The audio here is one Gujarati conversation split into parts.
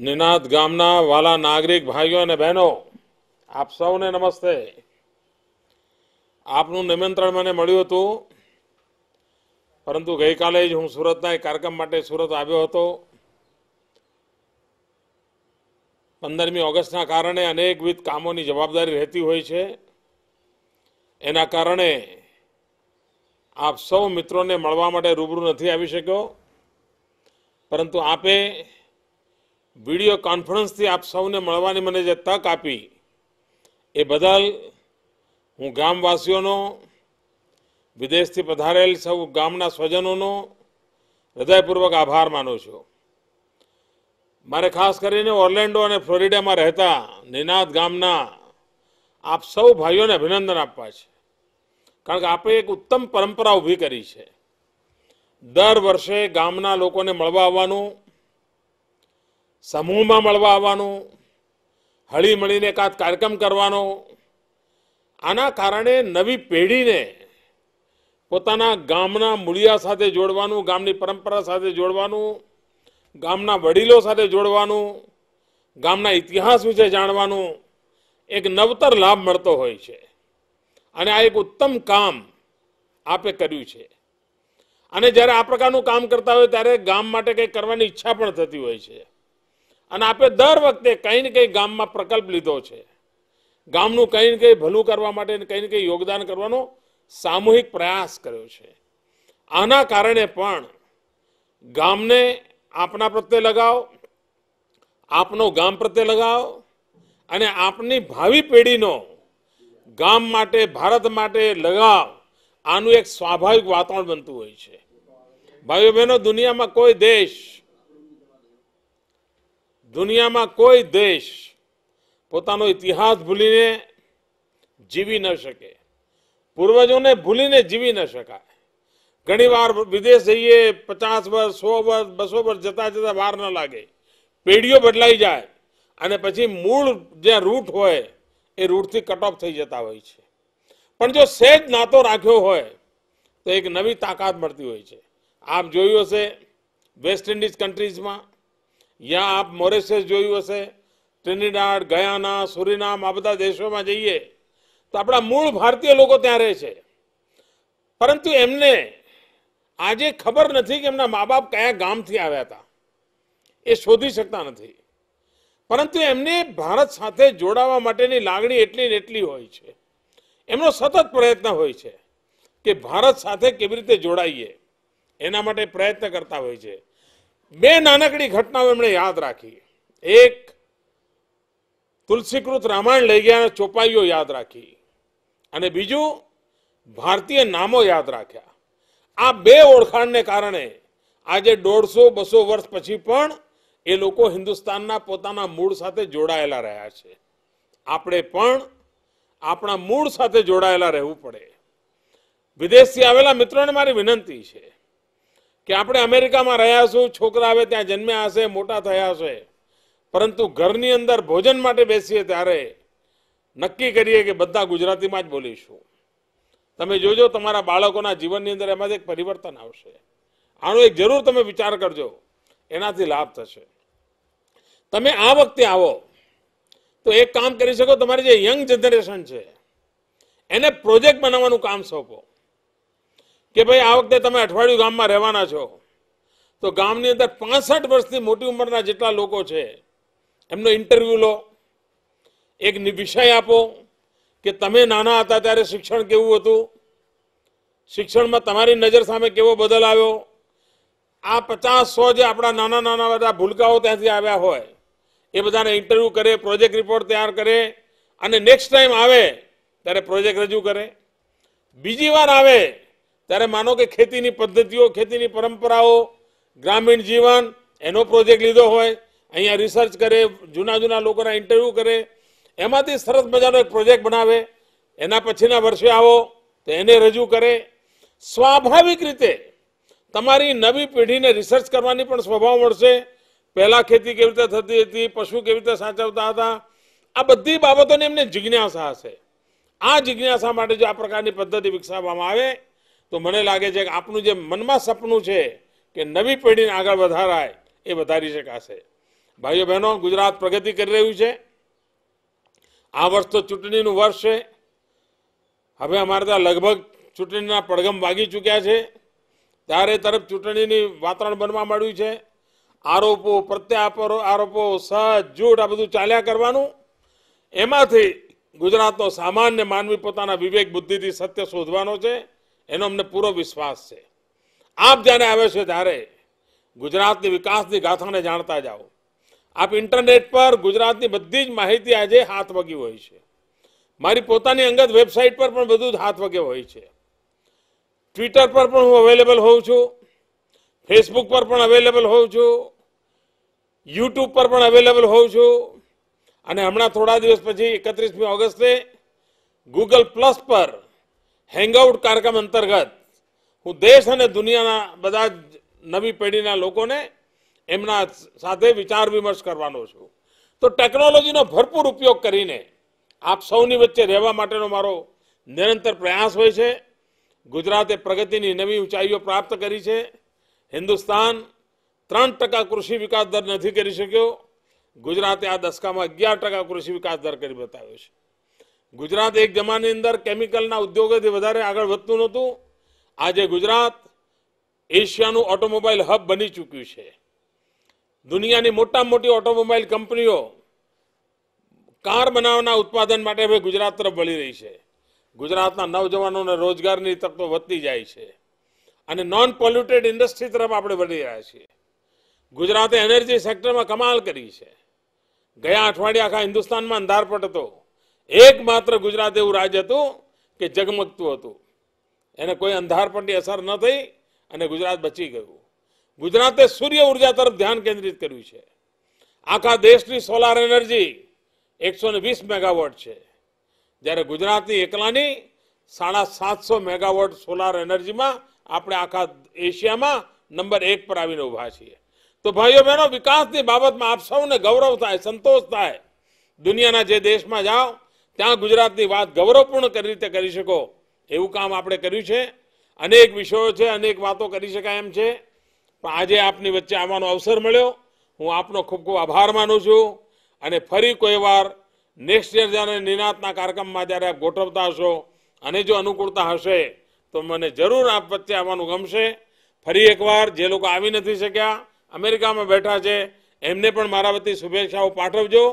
નિનાદ ગામના વાલા નાગરિક ભાઈઓ અને બહેનો આપ સૌને નમસ્તે આપનું નિમંત્રણ મને મળ્યું હતું પરંતુ ગઈકાલે જ હું સુરતના એક કાર્યક્રમ માટે સુરત આવ્યો હતો પંદરમી ઓગસ્ટના કારણે અનેકવિધ કામોની જવાબદારી રહેતી હોય છે એના કારણે આપ સૌ મિત્રોને મળવા માટે રૂબરૂ નથી આવી શક્યો પરંતુ આપે વિડીયો કોન્ફરન્સથી આપ સૌને મળવાની મને જે તક આપી એ બદલ હું ગામવાસીઓનો વિદેશથી પધારેલ સૌ ગામના સ્વજનોનો હૃદયપૂર્વક આભાર માનું છું મારે ખાસ કરીને ઓર્લેન્ડો અને ફ્લોરિડામાં રહેતા નિનાદ ગામના આપ સૌ ભાઈઓને અભિનંદન આપવા છે કારણ કે આપણે એક ઉત્તમ પરંપરા ઊભી કરી છે દર વર્ષે ગામના લોકોને મળવા આવવાનું સમૂહમાં મળવા આવવાનું હળીમળીને મળીને કાંત કાર્યક્રમ કરવાનો આના કારણે નવી પેઢીને પોતાના ગામના મૂળિયા સાથે જોડવાનું ગામની પરંપરા સાથે જોડવાનું ગામના વડીલો સાથે જોડવાનું ગામના ઇતિહાસ વિશે જાણવાનું એક નવતર લાભ મળતો હોય છે અને આ એક ઉત્તમ કામ આપે કર્યું છે અને જ્યારે આ પ્રકારનું કામ કરતા હોય ત્યારે ગામ માટે કંઈક કરવાની ઈચ્છા પણ થતી હોય છે અને આપણે દર વખતે કંઈ ને કંઈ ગામમાં પ્રકલ્પ લીધો છે ગામનું કંઈ ને કંઈ ભલું કરવા માટે કંઈ ને કંઈ યોગદાન કરવાનો સામૂહિક પ્રયાસ કર્યો છે આના કારણે પણ ગામને આપના પ્રત્યે લગાવ આપનો ગામ પ્રત્યે લગાવ અને આપની ભાવિ પેઢીનો ગામ માટે ભારત માટે લગાવ આનું એક સ્વાભાવિક વાતાવરણ બનતું હોય છે ભાઈઓ બહેનો દુનિયામાં કોઈ દેશ દુનિયામાં કોઈ દેશ પોતાનો ઇતિહાસ ભૂલીને જીવી ન શકે પૂર્વજોને ભૂલીને જીવી ન શકાય ઘણી વાર વિદેશ જઈએ પચાસ વર્ષ સો વર્ષ બસો વર્ષ જતા જતા વાર ન લાગે પેઢીઓ બદલાઈ જાય અને પછી મૂળ જે રૂટ હોય એ રૂટથી કટ ઓફ થઈ જતા હોય છે પણ જો સહેજ નાતો રાખ્યો હોય તો એક નવી તાકાત મળતી હોય છે આપ જોયું હશે વેસ્ટ ઇન્ડિઝ કન્ટ્રીઝમાં યા આપ મોરેશિયસ જોયું હશે ટ્રિનિડાડ ગયાના સુરીનામ આ બધા દેશોમાં જઈએ તો આપણા મૂળ ભારતીય લોકો ત્યાં રહે છે પરંતુ એમને આજે ખબર નથી કે એમના મા બાપ કયા ગામથી આવ્યા હતા એ શોધી શકતા નથી પરંતુ એમને ભારત સાથે જોડાવા માટેની લાગણી એટલી ને એટલી હોય છે એમનો સતત પ્રયત્ન હોય છે કે ભારત સાથે કેવી રીતે જોડાઈએ એના માટે પ્રયત્ન કરતા હોય છે બે નાનકડી ઘટનાઓ એમણે યાદ રાખી એક તુલસીકૃત રામાયણ લઈ ગયા ચોપાઈઓ યાદ રાખી અને બીજું ભારતીય નામો યાદ રાખ્યા આ બે ઓળખાણને કારણે આજે દોઢસો બસો વર્ષ પછી પણ એ લોકો હિન્દુસ્તાનના પોતાના મૂળ સાથે જોડાયેલા રહ્યા છે આપણે પણ આપણા મૂળ સાથે જોડાયેલા રહેવું પડે વિદેશથી આવેલા મિત્રોને મારી વિનંતી છે કે આપણે અમેરિકામાં રહ્યા છું છોકરા આવે ત્યાં જન્મ્યા હશે મોટા થયા છે પરંતુ ઘરની અંદર ભોજન માટે બેસીએ ત્યારે નક્કી કરીએ કે બધા ગુજરાતીમાં જ બોલીશું તમે જોજો તમારા બાળકોના જીવનની અંદર એમાં એક પરિવર્તન આવશે આનો એક જરૂર તમે વિચાર કરજો એનાથી લાભ થશે તમે આ વખતે આવો તો એક કામ કરી શકો તમારી જે યંગ જનરેશન છે એને પ્રોજેક્ટ બનાવવાનું કામ સોંપો કે ભાઈ આ વખતે તમે અઠવાડિયું ગામમાં રહેવાના છો તો ગામની અંદર પાસઠ વર્ષથી મોટી ઉંમરના જેટલા લોકો છે એમનો ઇન્ટરવ્યૂ લો એક વિષય આપો કે તમે નાના હતા ત્યારે શિક્ષણ કેવું હતું શિક્ષણમાં તમારી નજર સામે કેવો બદલ આવ્યો આ પચાસ સો જે આપણા નાના નાના બધા ભૂલકાઓ ત્યાંથી આવ્યા હોય એ બધાને ઇન્ટરવ્યૂ કરે પ્રોજેક્ટ રિપોર્ટ તૈયાર કરે અને નેક્સ્ટ ટાઈમ આવે ત્યારે પ્રોજેક્ટ રજૂ કરે બીજી વાર આવે ત્યારે માનો કે ખેતીની પદ્ધતિઓ ખેતીની પરંપરાઓ ગ્રામીણ જીવન એનો પ્રોજેક્ટ લીધો હોય અહીંયા રિસર્ચ કરે જૂના જૂના લોકોના ઇન્ટરવ્યૂ કરે એમાંથી સરસ મજાનો એક પ્રોજેક્ટ બનાવે એના પછીના વર્ષે આવો તો એને રજૂ કરે સ્વાભાવિક રીતે તમારી નવી પેઢીને રિસર્ચ કરવાની પણ સ્વભાવ મળશે પહેલાં ખેતી કેવી રીતે થતી હતી પશુ કેવી રીતે સાચવતા હતા આ બધી બાબતોની એમને જિજ્ઞાસા હશે આ જિજ્ઞાસા માટે જો આ પ્રકારની પદ્ધતિ વિકસાવવામાં આવે તો મને લાગે છે કે આપનું જે મનમાં સપનું છે કે નવી પેઢીને આગળ વધારાય એ વધારી શકાશે ભાઈઓ બહેનો ગુજરાત પ્રગતિ કરી રહ્યું છે આ વર્ષ તો ચૂંટણીનું વર્ષ છે હવે અમારે ત્યાં લગભગ ચૂંટણીના પડઘમ વાગી ચૂક્યા છે ત્યારે તરફ ચૂંટણીની વાતાવરણ બનવા માંડ્યું છે આરોપો પ્રત્યાપરો આરોપો સહજ જૂઠ આ બધું ચાલ્યા કરવાનું એમાંથી ગુજરાતનો સામાન્ય માનવી પોતાના વિવેક બુદ્ધિથી સત્ય શોધવાનો છે એનો અમને પૂરો વિશ્વાસ છે આપ જ્યારે આવે છે ત્યારે ગુજરાતની વિકાસની ગાથાને જાણતા જાઓ આપ ઇન્ટરનેટ પર ગુજરાતની બધી જ માહિતી આજે હાથ વગી હોય છે મારી પોતાની અંગત વેબસાઇટ પર પણ બધું જ હાથ વગે હોય છે ટ્વિટર પર પણ હું અવેલેબલ હોઉં છું ફેસબુક પર પણ અવેલેબલ હોઉં છું યુટ્યુબ પર પણ અવેલેબલ હોઉં છું અને હમણાં થોડા દિવસ પછી એકત્રીસમી ઓગસ્ટે ગૂગલ પ્લસ પર હેંગઆઉટ કાર્યક્રમ અંતર્ગત હું દેશ અને દુનિયાના બધા જ નવી પેઢીના લોકોને એમના સાથે વિચાર વિમર્શ કરવાનો છું તો ટેકનોલોજીનો ભરપૂર ઉપયોગ કરીને આપ સૌની વચ્ચે રહેવા માટેનો મારો નિરંતર પ્રયાસ હોય છે ગુજરાતે પ્રગતિની નવી ઊંચાઈઓ પ્રાપ્ત કરી છે હિન્દુસ્તાન ત્રણ ટકા કૃષિ વિકાસ દર નથી કરી શક્યો ગુજરાતે આ દશકામાં અગિયાર ટકા કૃષિ વિકાસ દર કરી બતાવ્યો છે ગુજરાત એક જમાની અંદર કેમિકલના ઉદ્યોગોથી વધારે આગળ વધતું નહોતું આજે ગુજરાત એશિયાનું ઓટોમોબાઈલ હબ બની ચૂક્યું છે દુનિયાની મોટા મોટી ઓટોમોબાઈલ કંપનીઓ કાર બનાવવાના ઉત્પાદન માટે હવે ગુજરાત તરફ વળી રહી છે ગુજરાતના નવજવાનોને રોજગારની તક તો વધતી જાય છે અને નોન પોલ્યુટેડ ઇન્ડસ્ટ્રી તરફ આપણે વળી રહ્યા છીએ ગુજરાતે એનર્જી સેક્ટરમાં કમાલ કરી છે ગયા અઠવાડિયે આખા હિન્દુસ્તાનમાં અંધારપટ હતો એકમાત્ર ગુજરાત એવું રાજ્ય હતું કે જગમગતું હતું એને કોઈ અંધારપણની અસર ન થઈ અને ગુજરાત બચી ગયું ગુજરાતે સૂર્ય ઉર્જા તરફ ધ્યાન કેન્દ્રિત કર્યું છે આખા દેશની સોલાર એનર્જી એકસો વીસ મેગાવોટ છે જ્યારે ગુજરાતની એકલાની સાડા સાતસો મેગાવોટ સોલાર એનર્જીમાં આપણે આખા એશિયામાં નંબર એક પર આવીને ઊભા છીએ તો ભાઈઓ બહેનો વિકાસની બાબતમાં આપ સૌને ગૌરવ થાય સંતોષ થાય દુનિયાના જે દેશમાં જાઓ ત્યાં ગુજરાતની વાત ગૌરવપૂર્ણ રીતે કરી શકો એવું કામ આપણે કર્યું છે અનેક વિષયો છે અનેક વાતો કરી શકાય એમ છે પણ આજે આપની વચ્ચે આવવાનો અવસર મળ્યો હું આપનો ખૂબ ખૂબ આભાર માનું છું અને ફરી કોઈ વાર નેક્સ્ટ યર જ્યારે નિનાદના કાર્યક્રમમાં જ્યારે આપ ગોઠવતા હશો અને જો અનુકૂળતા હશે તો મને જરૂર આપ વચ્ચે આવવાનું ગમશે ફરી એકવાર જે લોકો આવી નથી શક્યા અમેરિકામાં બેઠા છે એમને પણ મારા વતી શુભેચ્છાઓ પાઠવજો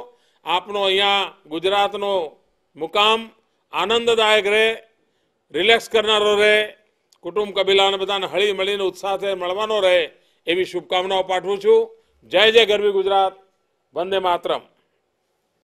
આપનો અહીંયા ગુજરાતનો મુકામ આનંદદાયક રહે રિલેક્સ કરનારો રહે કુટુંબ કબીલાને બધાને હળી મળીને ઉત્સાહ ઉત્સાહથી મળવાનો રહે એવી શુભકામનાઓ પાઠવું છું જય જય ગરવી ગુજરાત વંદે માતરમ